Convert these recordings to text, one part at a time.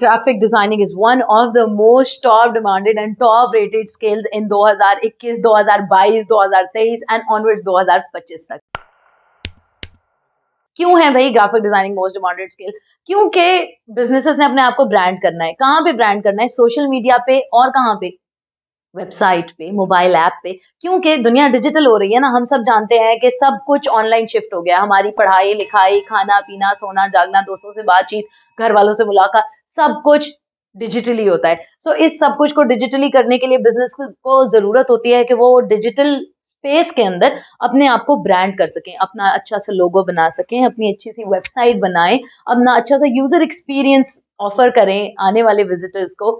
graphic designing is one of the most top demanded and top rated skills in 2021, 2022, 2023 and onwards 2025 तक क्यों है भाई graphic designing most demanded skill क्योंकि businesses ने अपने आप को ब्रांड करना है कहाँ पे ब्रांड करना है सोशल मीडिया पे और कहाँ पे वेबसाइट पे मोबाइल ऐप पे क्योंकि दुनिया डिजिटल हो रही है ना हम सब जानते हैं कि सब कुछ ऑनलाइन शिफ्ट हो गया हमारी पढ़ाई लिखाई खाना पीना सोना जागना दोस्तों से बातचीत घर वालों से मुलाकात सब कुछ डिजिटली होता है सो so, इस सब कुछ को डिजिटली करने के लिए बिजनेस को ज़रूरत होती है कि वो डिजिटल स्पेस के अंदर अपने आप को ब्रांड कर सकें अपना अच्छा सा लोगो बना सकें अपनी अच्छी सी वेबसाइट बनाएं अपना अच्छा सा यूज़र एक्सपीरियंस ऑफर करें आने वाले विजिटर्स को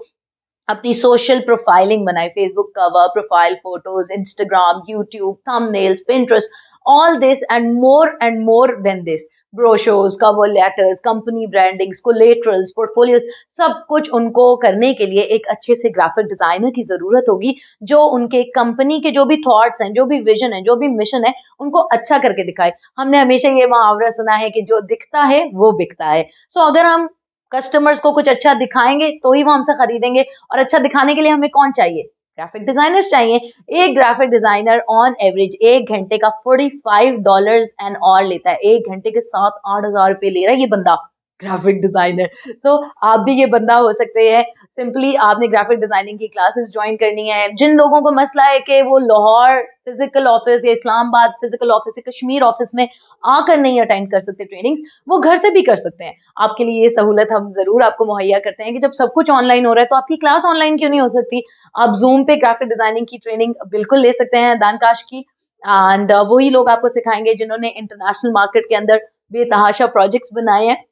अपनी सोशल प्रोफाइलिंग बनाई Facebook cover profile photos Instagram YouTube thumbnails Pinterest all this and more and more than this brochures cover letters company brandings collaterals portfolios सब कुछ उनको करने के लिए एक अच्छे से ग्राफिक डिजाइनर की जरूरत होगी जो उनके कंपनी के जो भी थॉट्स हैं जो भी विजन है जो भी मिशन है उनको अच्छा करके दिखाए हमने हमेशा ये मुहावरा सुना है कि जो दिखता है वो बिकता है सो so, अगर हम कस्टमर्स को कुछ अच्छा दिखाएंगे तो ही वो हमसे खरीदेंगे और अच्छा दिखाने के लिए हमें कौन चाहिए ग्राफिक डिजाइनर्स चाहिए एक ग्राफिक डिजाइनर ऑन एवरेज एक घंटे का फोर्टी फाइव डॉलर एंड और लेता है एक घंटे के साथ आठ हजार रुपये ले रहा है ये बंदा ग्राफिक डिज़ाइनर सो आप भी ये बंदा हो सकते हैं सिंपली आपने ग्राफिक डिज़ाइनिंग की क्लासेस ज्वाइन करनी है जिन लोगों को मसला है कि वो लाहौर फिजिकल ऑफिस या इस्लामाबाद फिजिकल ऑफिस या कश्मीर ऑफिस में आकर नहीं अटेंड कर सकते ट्रेनिंग्स वो घर से भी कर सकते हैं आपके लिए ये सहूलत हम ज़रूर आपको मुहैया करते हैं कि जब सब कुछ ऑनलाइन हो रहा है तो आपकी क्लास ऑनलाइन क्यों नहीं हो सकती आप जूम पे ग्राफिक डिज़ाइनिंग की ट्रेनिंग बिल्कुल ले सकते हैं दानकाश की एंड वही लोग आपको सिखाएंगे जिन्होंने इंटरनेशनल मार्केट के अंदर बेतहाशा प्रोजेक्ट्स बनाए हैं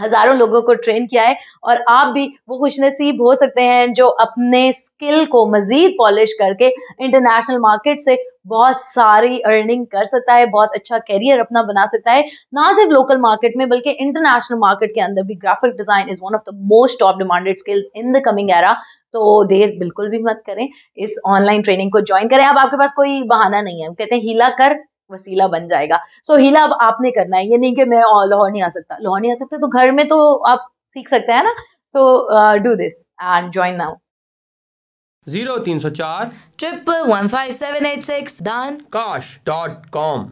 हजारों लोगों को ट्रेन किया है और आप भी वो खुशनसीब हो सकते हैं जो अपने स्किल को मज़ीद पॉलिश करके इंटरनेशनल मार्केट से बहुत सारी अर्निंग कर सकता है बहुत अच्छा कैरियर अपना बना सकता है ना सिर्फ लोकल मार्केट में बल्कि इंटरनेशनल मार्केट के अंदर भी graphic design is one of the most top demanded skills in the coming era तो देर बिल्कुल भी मत करें इस ऑनलाइन ट्रेनिंग को ज्वाइन करें अब आपके पास कोई बहाना नहीं है कहते हैं हीला कर वसीला बन जाएगा सो so, हीला अब आपने करना है ये नहीं कि मैं लाहौर नहीं आ सकता लाहौर नहीं आ सकता तो घर में तो आप सीख सकते हैं ना so do this and join now zero तीन सौ चार triple one five seven eight six काश डॉट कॉम